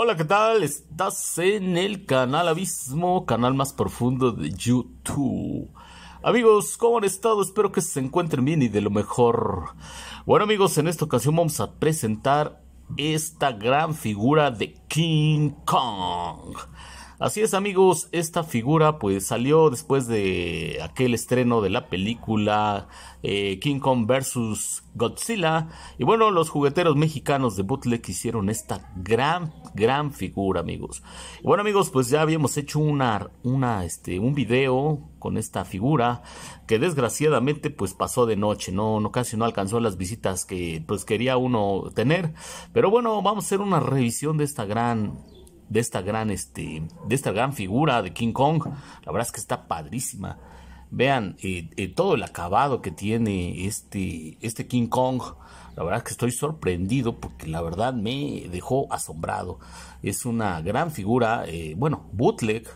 Hola, ¿qué tal? Estás en el canal Abismo, canal más profundo de YouTube. Amigos, ¿cómo han estado? Espero que se encuentren bien y de lo mejor. Bueno, amigos, en esta ocasión vamos a presentar esta gran figura de King Kong. Así es amigos, esta figura pues salió después de aquel estreno de la película eh, King Kong vs. Godzilla y bueno los jugueteros mexicanos de Bootleg hicieron esta gran gran figura amigos. Y bueno amigos pues ya habíamos hecho una, una, este, un video con esta figura que desgraciadamente pues pasó de noche, no, no casi no alcanzó las visitas que pues quería uno tener, pero bueno vamos a hacer una revisión de esta gran de esta gran, este, de esta gran figura de King Kong. La verdad es que está padrísima. Vean eh, eh, todo el acabado que tiene este, este King Kong. La verdad es que estoy sorprendido porque la verdad me dejó asombrado. Es una gran figura, eh, bueno, bootleg,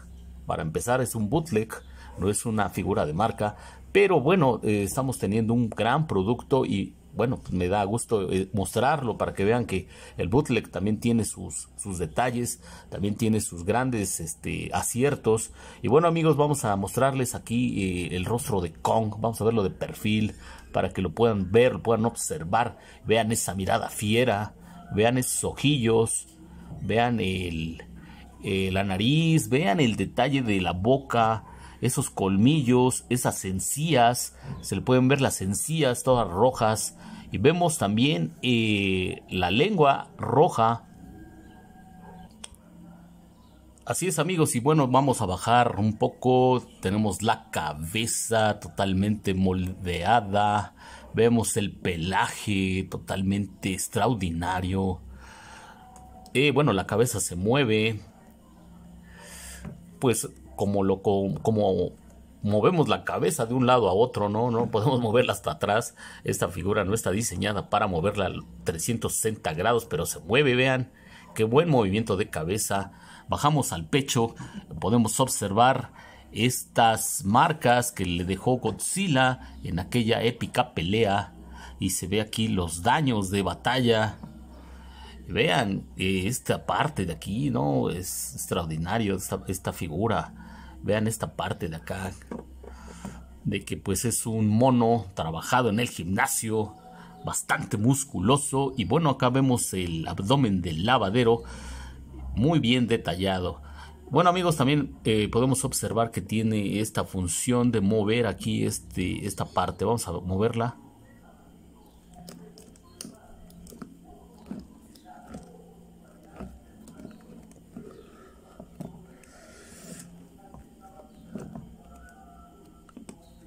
para empezar es un bootleg, no es una figura de marca, pero bueno, estamos teniendo un gran producto y bueno, pues, me da gusto eh, mostrarlo para que vean que el bootleg también tiene sus, sus detalles, también tiene sus grandes este, aciertos. Y bueno amigos, vamos a mostrarles aquí eh, el rostro de Kong, vamos a verlo de perfil para que lo puedan ver, lo puedan observar, vean esa mirada fiera, vean esos ojillos, vean el, eh, la nariz, vean el detalle de la boca, esos colmillos, esas encías, se le pueden ver las encías todas rojas y vemos también eh, la lengua roja. Así es amigos y bueno vamos a bajar un poco, tenemos la cabeza totalmente moldeada, vemos el pelaje totalmente extraordinario, Y eh, bueno la cabeza se mueve, pues como lo como movemos la cabeza de un lado a otro, ¿no? No podemos moverla hasta atrás. Esta figura no está diseñada para moverla 360 grados, pero se mueve, vean. Qué buen movimiento de cabeza. Bajamos al pecho, podemos observar estas marcas que le dejó Godzilla en aquella épica pelea. Y se ve aquí los daños de batalla Vean esta parte de aquí, ¿no? Es extraordinario esta, figura. Vean esta parte de acá. De que pues es un mono trabajado en el gimnasio. Bastante musculoso. Y bueno, acá vemos el abdomen del lavadero. Muy bien detallado. Bueno amigos, también eh, podemos observar que tiene esta función de mover aquí este, esta parte. Vamos a moverla.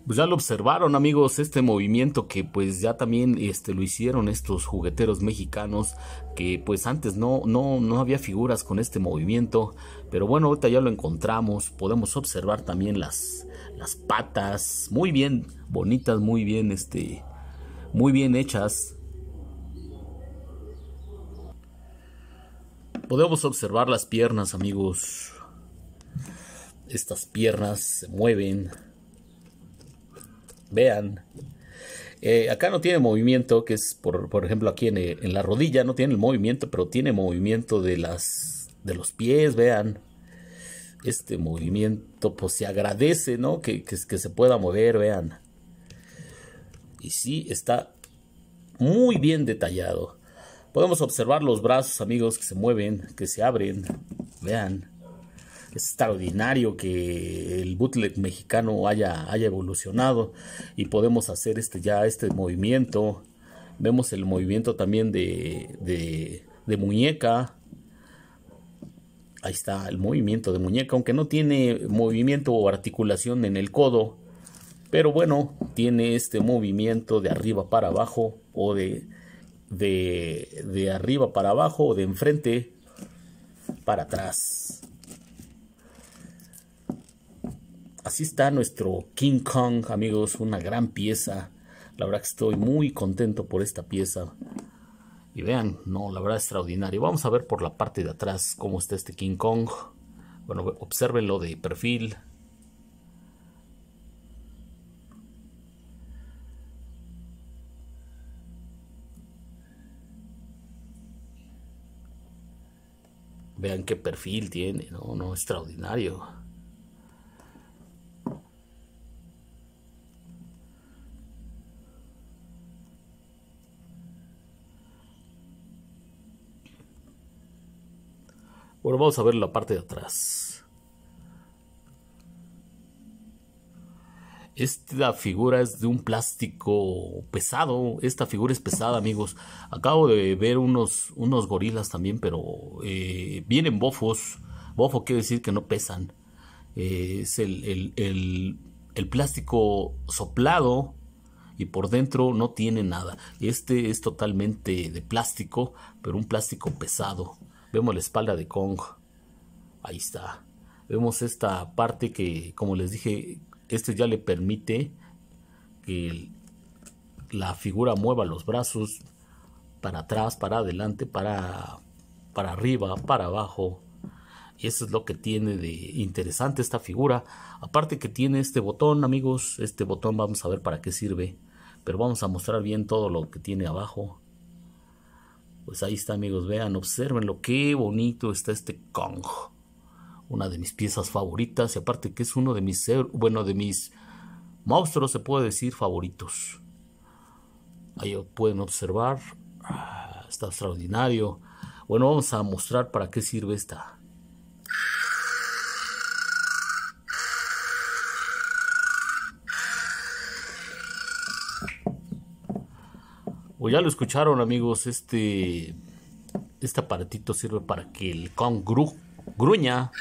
Pues ya lo observaron amigos, este movimiento que pues ya también este, lo hicieron estos jugueteros mexicanos que pues antes no, no, había figuras con este movimiento, pero bueno, ahorita ya lo encontramos, podemos observar también las, las patas, muy bien bonitas, muy bien, este, muy bien hechas. Podemos observar las piernas amigos, estas piernas se mueven, Vean. Eh, acá no tiene movimiento, que es, por, por ejemplo, aquí en, en, la rodilla no tiene el movimiento, pero tiene movimiento de, las, de los pies, vean. Este movimiento, pues se agradece, ¿no? Que, que, que se pueda mover, vean. Y sí, está muy bien detallado. Podemos observar los brazos, amigos, que se mueven, que se abren, vean extraordinario que el bootleg mexicano haya, haya evolucionado y podemos hacer este ya este movimiento. Vemos el movimiento también de, muñeca. Ahí está el movimiento de muñeca, aunque no tiene movimiento o articulación en el codo. Pero bueno, tiene este movimiento de arriba para abajo o de, de, de arriba para abajo o de enfrente para atrás. así está nuestro King Kong, amigos, una gran pieza. La verdad que estoy muy contento por esta pieza. Y vean, no, la verdad extraordinario. Vamos a ver por la parte de atrás cómo está este King Kong. Bueno, observenlo de perfil. Vean qué perfil tiene, no, no, extraordinario. Bueno, vamos a ver la parte de atrás. Esta figura es de un plástico pesado. Esta figura es pesada, amigos. Acabo de ver unos, unos gorilas también, pero eh, vienen bofos. Bofo quiere decir que no pesan. Eh, es el, el, plástico soplado y por dentro no tiene nada. Este es totalmente de plástico, pero un plástico pesado. Vemos la espalda de Kong. Ahí está. Vemos esta parte que, como les dije, este ya le permite que la figura mueva los brazos para atrás, para adelante, para, para arriba, para abajo. Y eso es lo que tiene de interesante esta figura. Aparte que tiene este botón, amigos. Este botón vamos a ver para qué sirve. Pero vamos a mostrar bien todo lo que tiene abajo. Pues ahí está amigos, vean, observen lo qué bonito está este Kong. Una de mis piezas favoritas y aparte que es uno de mis, bueno, de mis monstruos se puede decir favoritos. Ahí pueden observar, ah, está extraordinario. Bueno, vamos a mostrar para qué sirve esta, ya lo escucharon amigos, este, este aparatito sirve para que el con gruña.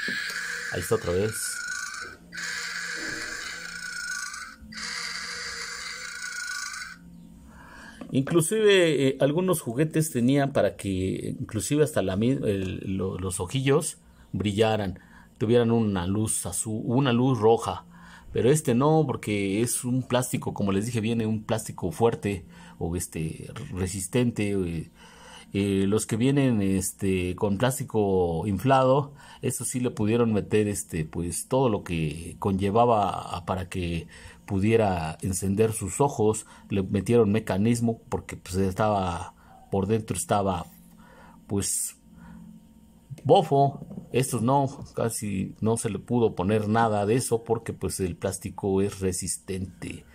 Ahí está otra vez. Inclusive eh, algunos juguetes tenían para que inclusive hasta los ojillos brillaran, tuvieran una luz azul, una luz roja. Pero este no, porque es un plástico, como les dije, viene un plástico fuerte o este resistente. Eh, eh, los que vienen este con plástico inflado, eso sí le pudieron meter este pues todo lo que conllevaba para que pudiera encender sus ojos, le metieron mecanismo porque pues estaba por dentro estaba pues bofo estos no, casi no se le pudo poner nada de eso porque pues el plástico es resistente,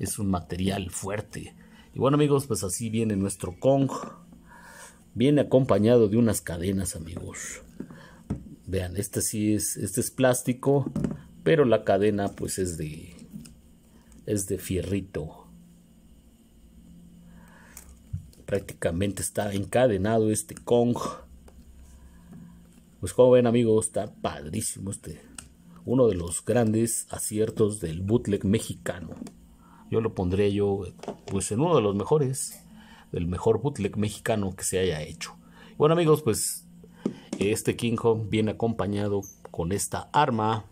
es un material fuerte. Y bueno amigos, pues así viene nuestro Kong. Viene acompañado de unas cadenas amigos. Vean, este sí es, este es plástico, pero la cadena pues es de, es de fierrito. Prácticamente está encadenado este Kong pues como ven amigos, está padrísimo este. Uno de los grandes aciertos del bootleg mexicano. Yo lo pondré yo pues en uno de los mejores, del mejor bootleg mexicano que se haya hecho. Bueno amigos, pues este King Kong viene acompañado con esta arma.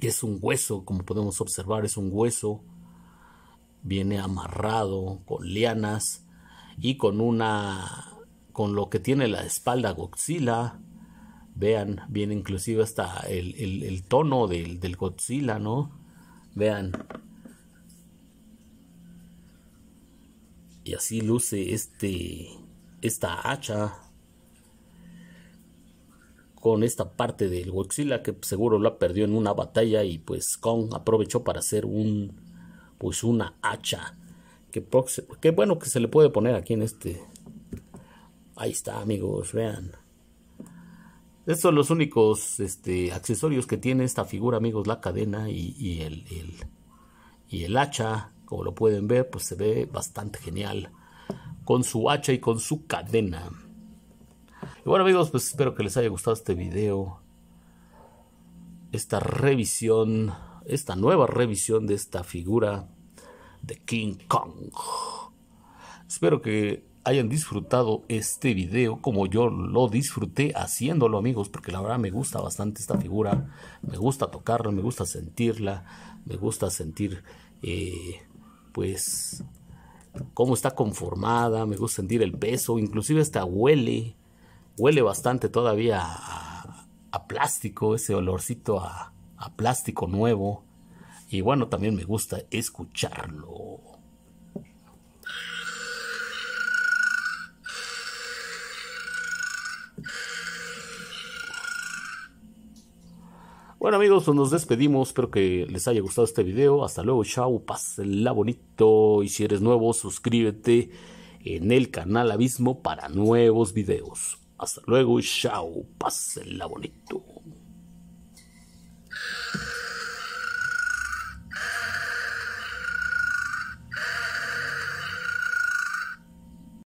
es un hueso, como podemos observar, es un hueso. Viene amarrado con lianas y con una con lo que tiene la espalda Godzilla Vean, viene inclusive hasta el, tono del, Godzilla, ¿no? Vean. Y así luce este esta hacha con esta parte del Godzilla que seguro la perdió en una batalla y pues Kong aprovechó para hacer un pues una hacha que, que bueno que se le puede poner aquí en este ahí está amigos vean estos son los únicos este, accesorios que tiene esta figura, amigos, la cadena y, el, y el hacha. Como lo pueden ver, pues se ve bastante genial con su hacha y con su cadena. Y bueno amigos, pues espero que les haya gustado este video. Esta revisión, esta nueva revisión de esta figura de King Kong. Espero que hayan disfrutado este video como yo lo disfruté haciéndolo amigos porque la verdad me gusta bastante esta figura me gusta tocarla me gusta sentirla me gusta sentir eh, pues cómo está conformada me gusta sentir el peso inclusive esta huele huele bastante todavía a, plástico ese olorcito a, a plástico nuevo y bueno también me gusta escucharlo Bueno amigos, pues nos despedimos, espero que les haya gustado este video, hasta luego, chao, pásenla bonito y si eres nuevo suscríbete en el canal Abismo para nuevos videos. Hasta luego, chao, pásenla bonito.